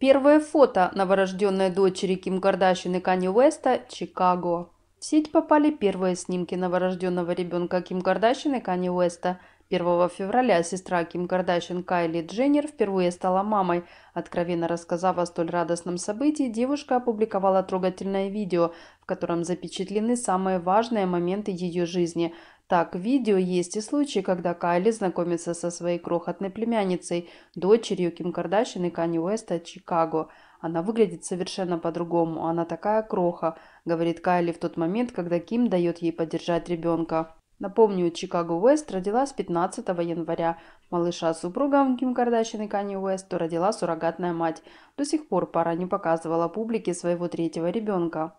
Первое фото новорожденной дочери Ким Кардашьян и Канни Уэста «Чикаго». В сеть попали первые снимки новорожденного ребенка Ким Кардашьян и Канни Уэста. 1 февраля сестра Ким Кардашьян Кайли Дженнер впервые стала мамой. Откровенно рассказав о столь радостном событии, девушка опубликовала трогательное видео, в котором запечатлены самые важные моменты ее жизни – так, в видео есть и случаи, когда Кайли знакомится со своей крохотной племянницей, дочерью Ким Кардашин и Канни Уэста Чикаго. Она выглядит совершенно по-другому, она такая кроха, говорит Кайли в тот момент, когда Ким дает ей поддержать ребенка. Напомню, Чикаго Уэст родилась 15 января. Малыша с супругом Ким Кардашин и Канни Уэст родила суррогатная мать. До сих пор пара не показывала публике своего третьего ребенка.